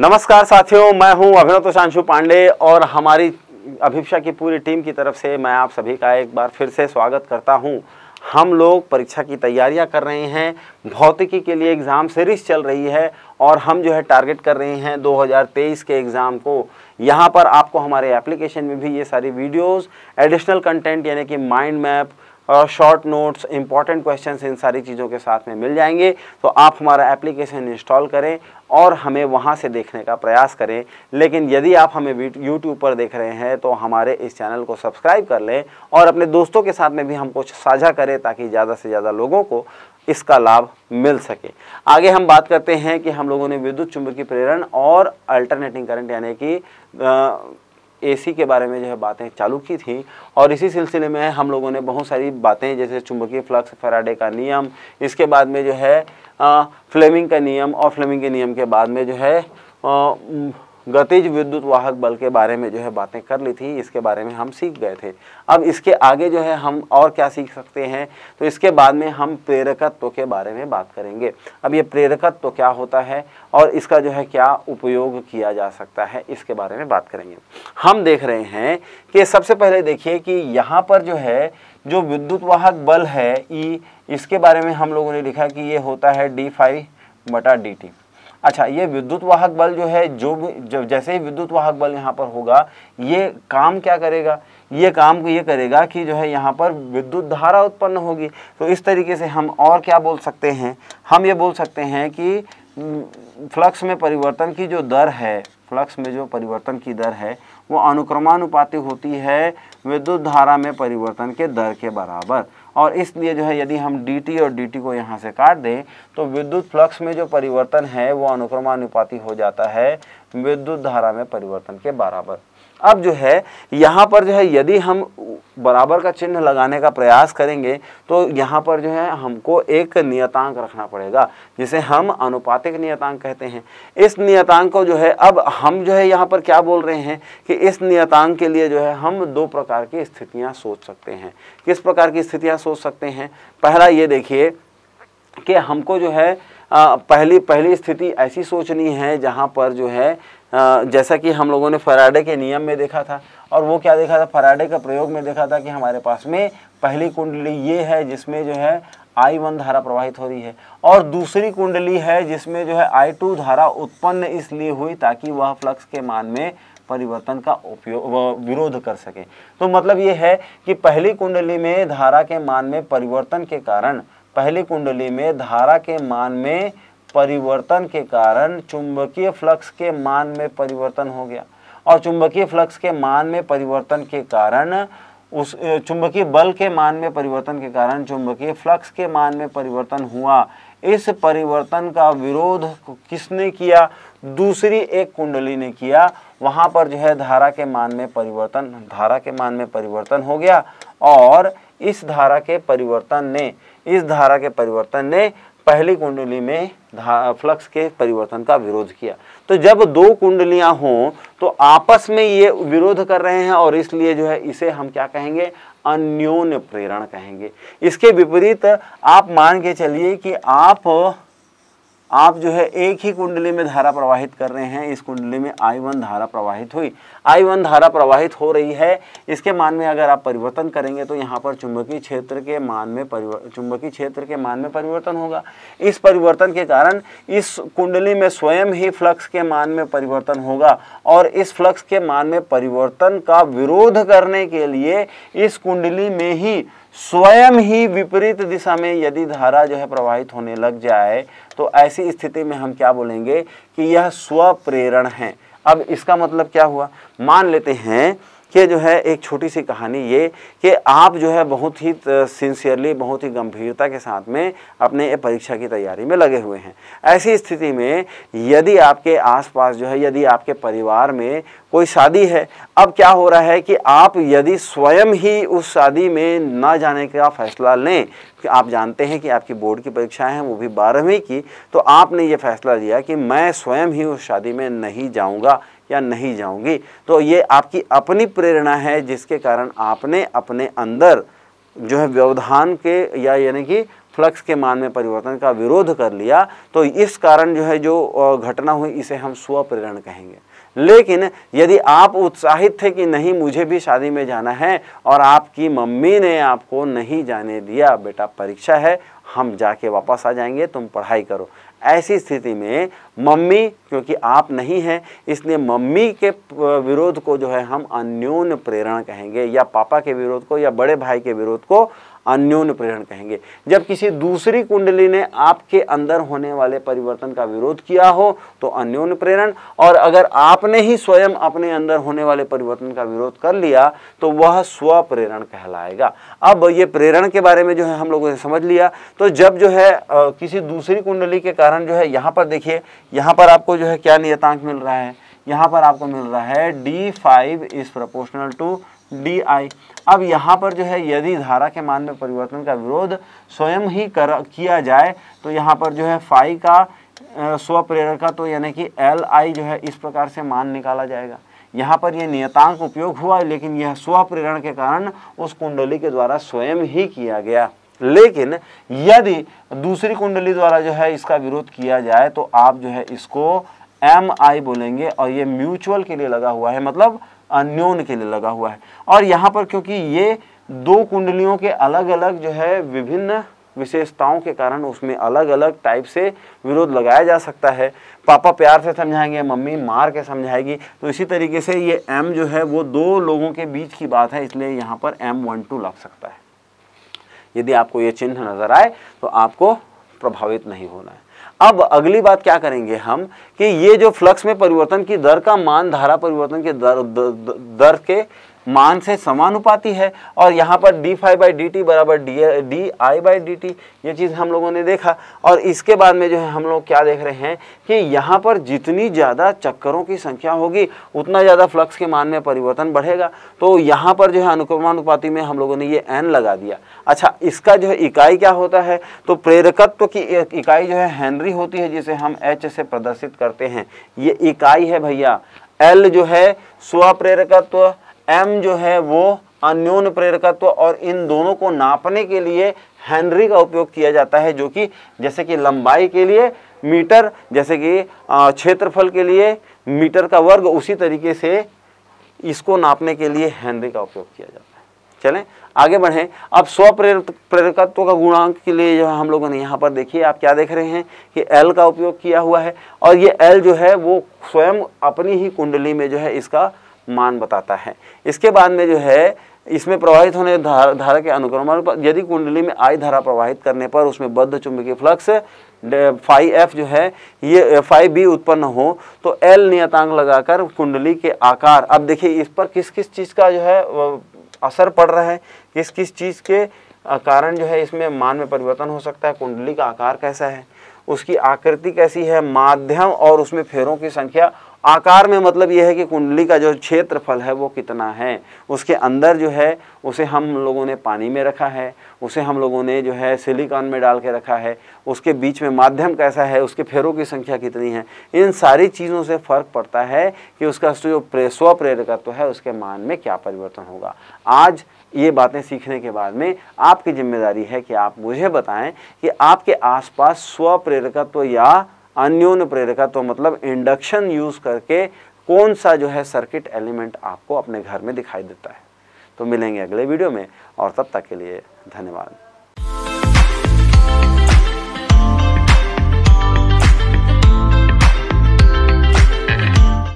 नमस्कार साथियों मैं हूं अभिनव तुशांशु पांडे और हमारी अभिक्षा की पूरी टीम की तरफ से मैं आप सभी का एक बार फिर से स्वागत करता हूं हम लोग परीक्षा की तैयारियां कर रहे हैं भौतिकी के लिए एग्ज़ाम सीरीज चल रही है और हम जो है टारगेट कर रहे हैं 2023 के एग्ज़ाम को यहाँ पर आपको हमारे एप्लीकेशन में भी ये सारी वीडियोस एडिशनल कंटेंट यानी कि mind map short notes important question इन सारी चीज़ों के साथ में मिल जाएंगे तो आप हमारा एप्लीकेशन इंस्टॉल करें और हमें वहाँ से देखने का प्रयास करें लेकिन यदि आप हमें यूट्यूब पर देख रहे हैं तो हमारे इस चैनल को सब्सक्राइब कर लें और अपने दोस्तों के साथ में भी हम कुछ साझा करें ताकि ज़्यादा से ज़्यादा लोगों को इसका लाभ मिल सके आगे हम बात करते हैं कि हम लोगों ने विद्युत चुंबकीय प्रेरण और अल्टरनेटिंग करंट यानी कि एसी के बारे में जो है बातें चालू की थी और इसी सिलसिले में हम लोगों ने बहुत सारी बातें जैसे चुंबकीय फ्लक्स फराडे का नियम इसके बाद में जो है फ्लेमिंग का नियम और फ्लेमिंग के नियम के बाद में जो है गतिज विद्युत वाहक बल के बारे में जो है बातें कर ली थी इसके बारे में हम सीख गए थे अब इसके आगे जो है हम और क्या सीख सकते हैं तो इसके बाद में हम प्रेरकत्व के बारे में बात करेंगे अब ये प्रेरकत्व क्या होता है और इसका जो है क्या उपयोग किया जा सकता है इसके बारे में बात करेंगे हम देख रहे हैं कि सबसे पहले देखिए कि यहाँ पर जो है जो विद्युत वाहक बल है ई इसके बारे में हम लोगों ने लिखा कि ये होता है डी फाइव बटा डी टी अच्छा ये विद्युत वाहक बल जो है जो भी जब जैसे ही विद्युत वाहक बल यहाँ पर होगा ये काम क्या करेगा ये काम ये करेगा कि जो है यहाँ पर विद्युत धारा उत्पन्न होगी तो इस तरीके से हम और क्या बोल सकते हैं हम ये बोल सकते हैं कि फ्लक्स में परिवर्तन की जो दर है फ्लक्स में जो परिवर्तन की दर है वो अनुक्रमानुपाती होती है विद्युत धारा में परिवर्तन के दर के बराबर और इसलिए जो है यदि हम dt और dt को यहाँ से काट दें तो विद्युत फ्लक्स में जो परिवर्तन है वो अनुक्रमानुपाती हो जाता है विद्युत धारा में परिवर्तन के बराबर अब जो है यहाँ पर जो है यदि हम बराबर का चिन्ह लगाने का प्रयास करेंगे तो यहाँ पर जो है हमको एक नियतांक रखना पड़ेगा जिसे हम अनुपातिक नियतांक कहते हैं इस नियतांक को जो है अब हम जो है यहाँ पर क्या बोल रहे हैं कि इस नियतांक के लिए जो है हम दो प्रकार की स्थितियाँ सोच सकते हैं किस प्रकार की स्थितियाँ सोच सकते हैं पहला ये देखिए कि हमको जो है आ, पहली पहली स्थिति ऐसी सोचनी है जहाँ पर जो है जैसा कि हम लोगों ने फराडे के नियम में देखा था और वो क्या देखा था फराडे का प्रयोग में देखा था कि हमारे पास में पहली कुंडली ये है जिसमें जो है आई वन धारा प्रवाहित हो रही है और दूसरी कुंडली है जिसमें जो है आई टू धारा उत्पन्न इसलिए हुई ताकि वह फ्लक्स के मान में परिवर्तन का उपयोग विरोध कर सके तो मतलब ये है कि पहली कुंडली में धारा के मान में परिवर्तन के कारण पहली कुंडली में धारा के मान में परिवर्तन के कारण चुंबकीय फ्लक्स के मान में परिवर्तन हो गया और चुंबकीय फ्लक्स के मान में परिवर्तन के कारण उस चुंबकीय बल के मान में परिवर्तन के कारण चुंबकीय फ्लक्स के मान में परिवर्तन हुआ इस परिवर्तन का विरोध किसने किया दूसरी एक कुंडली ने किया वहाँ पर जो है धारा के मान में परिवर्तन धारा के मान में परिवर्तन हो गया और इस धारा के परिवर्तन ने इस धारा के परिवर्तन ने पहली कुंडली में फ्लक्स के परिवर्तन का विरोध किया तो जब दो कुंडलियां हों तो आपस में ये विरोध कर रहे हैं और इसलिए जो है इसे हम क्या कहेंगे अन्योन्य प्रेरण कहेंगे इसके विपरीत आप मान के चलिए कि आप आप जो है एक ही कुंडली में धारा प्रवाहित कर रहे हैं इस कुंडली में आई वन धारा प्रवाहित हुई आई वन धारा प्रवाहित हो रही है इसके मान में अगर आप परिवर्तन करेंगे तो यहाँ पर चुंबकीय क्षेत्र के मान में परिवर्तन चुंबकीय क्षेत्र के मान में परिवर्तन होगा इस परिवर्तन के कारण इस कुंडली में स्वयं ही फ्लक्स के मान में परिवर्तन होगा और इस फ्लक्स के मान में परिवर्तन का विरोध करने के लिए इस कुंडली में ही स्वयं ही विपरीत दिशा में यदि धारा जो है प्रवाहित होने लग जाए तो ऐसी स्थिति में हम क्या बोलेंगे कि यह स्वप्रेरण है अब इसका मतलब क्या हुआ मान लेते हैं कि जो है एक छोटी सी कहानी ये कि आप जो है बहुत ही सिंसियरली बहुत ही गंभीरता के साथ में अपने परीक्षा की तैयारी में लगे हुए हैं ऐसी स्थिति में यदि आपके आसपास जो है यदि आपके परिवार में कोई शादी है अब क्या हो रहा है कि आप यदि स्वयं ही उस शादी में ना जाने का फैसला लें कि आप जानते हैं कि आपकी बोर्ड की परीक्षाएं हैं वो भी बारहवीं की तो आपने ये फैसला लिया कि मैं स्वयं ही उस शादी में नहीं जाऊंगा या नहीं जाऊंगी तो ये आपकी अपनी प्रेरणा है जिसके कारण आपने अपने अंदर जो है व्यवधान के या यानी कि फ्लक्स के मान में परिवर्तन का विरोध कर लिया तो इस कारण जो है जो घटना हुई इसे हम स्वप्रेरण कहेंगे लेकिन यदि आप उत्साहित थे कि नहीं मुझे भी शादी में जाना है और आपकी मम्मी ने आपको नहीं जाने दिया बेटा परीक्षा है हम जाके वापस आ जाएंगे तुम पढ़ाई करो ऐसी स्थिति में मम्मी क्योंकि आप नहीं हैं इसलिए मम्मी के विरोध को जो है हम अन्योन प्रेरणा कहेंगे या पापा के विरोध को या बड़े भाई के विरोध को अन्योन प्रेरण कहेंगे जब किसी दूसरी कुंडली ने आपके अंदर होने वाले परिवर्तन का विरोध किया हो तो अन्योन प्रेरण और अगर आपने ही स्वयं अपने अंदर होने वाले परिवर्तन का विरोध कर लिया तो वह स्व प्रेरण कहलाएगा अब ये प्रेरण के बारे में जो है हम लोगों ने समझ लिया तो जब जो है आ, किसी दूसरी कुंडली के कारण जो है यहाँ पर देखिए यहाँ पर आपको जो है क्या नियतांक मिल रहा है यहाँ पर आपको मिल रहा है D five is proportional to D I अब यहाँ पर जो है यदि धारा के मान में परिवर्तन का विरोध स्वयं ही कर किया जाए तो यहाँ पर जो है फाई का स्वप्रेरक का तो यानी कि एल आई जो है इस प्रकार से मान निकाला जाएगा यहाँ पर यह नियतांक उपयोग हुआ लेकिन यह स्वप्रेरण के कारण उस कुंडली के द्वारा स्वयं ही किया गया लेकिन यदि दूसरी कुंडली द्वारा जो है इसका विरोध किया जाए तो आप जो है इसको एम आई बोलेंगे और ये म्यूचुअल के लिए लगा हुआ है मतलब अन्योन के लिए लगा हुआ है और यहाँ पर क्योंकि ये दो कुंडलियों के अलग अलग जो है विभिन्न विशेषताओं के कारण उसमें अलग अलग टाइप से विरोध लगाया जा सकता है पापा प्यार से समझाएंगे मम्मी मार के समझाएगी तो इसी तरीके से ये एम जो है वो दो लोगों के बीच की बात है इसलिए यहाँ पर एम वन टू लग सकता है यदि आपको ये चिन्ह नज़र आए तो आपको प्रभावित नहीं होना है अब अगली बात क्या करेंगे हम कि ये जो फ्लक्स में परिवर्तन की दर का मान धारा परिवर्तन के दर दर, दर के मान से समानुपाती है और यहाँ पर D five by D T बराबर D D I by D T ये चीज़ हम लोगों ने देखा और इसके बाद में जो है हम लोग क्या देख रहे हैं कि यहाँ पर जितनी ज़्यादा चक्करों की संख्या होगी उतना ज़्यादा फ्लक्स के मान में परिवर्तन बढ़ेगा तो यहाँ पर जो है अनुक्रमानुपाति में हम लोगों ने ये एन लगा दिया अच्छा इसका जो है इकाई क्या होता है तो प्रेरकत्व की इकाई जो है हेनरी होती है जिसे हम एच से प्रदर्शित करते हैं ये इकाई है भैया एल जो है स्वप्रेरकत्व एम जो है वो अन्योन प्रेरकत्व और इन दोनों को नापने के लिए हेनरी का उपयोग किया जाता है जो कि जैसे कि लंबाई के लिए मीटर जैसे कि क्षेत्रफल के लिए मीटर का वर्ग उसी तरीके से इसको नापने के लिए हेनरी का उपयोग किया जाता है चलें आगे बढ़ें अब स्वप्रेर प्रेरकत्व का गुणांक के लिए जो हम लोगों ने यहाँ पर देखिए आप क्या देख रहे हैं कि एल का उपयोग किया हुआ है और ये एल जो है वो स्वयं अपनी ही कुंडली में जो है इसका मान बताता है इसके बाद में जो है इसमें प्रवाहित होने धारा धारा के अनुक्रमण पर यदि कुंडली में आई धारा प्रवाहित करने पर उसमें बद्ध चुंबकीय फ्लक्स फाइव एफ जो है ये फाइव बी उत्पन्न हो तो एल नियतांक लगाकर कुंडली के आकार अब देखिए इस पर किस किस चीज़ का जो है असर पड़ रहा है किस किस चीज़ के कारण जो है इसमें मान में परिवर्तन हो सकता है कुंडली का आकार कैसा है उसकी आकृति कैसी है माध्यम और उसमें फेरों की संख्या आकार में मतलब यह है कि कुंडली का जो क्षेत्रफल है वो कितना है उसके अंदर जो है उसे हम लोगों ने पानी में रखा है उसे हम लोगों ने जो है सिलिकॉन में डाल के रखा है उसके बीच में माध्यम कैसा है उसके फेरों की संख्या कितनी है इन सारी चीज़ों से फ़र्क पड़ता है कि उसका जो प्रे स्वप्रेरकत्व है उसके मान में क्या परिवर्तन होगा आज ये बातें सीखने के बाद में आपकी जिम्मेदारी है कि आप मुझे बताएं कि आपके आसपास स्वप्रेरकत्व या अन्योन प्रेरका तो मतलब इंडक्शन यूज़ करके कौन सा जो है सर्किट एलिमेंट आपको अपने घर में दिखाई देता है तो मिलेंगे अगले वीडियो में और तब तक के लिए धन्यवाद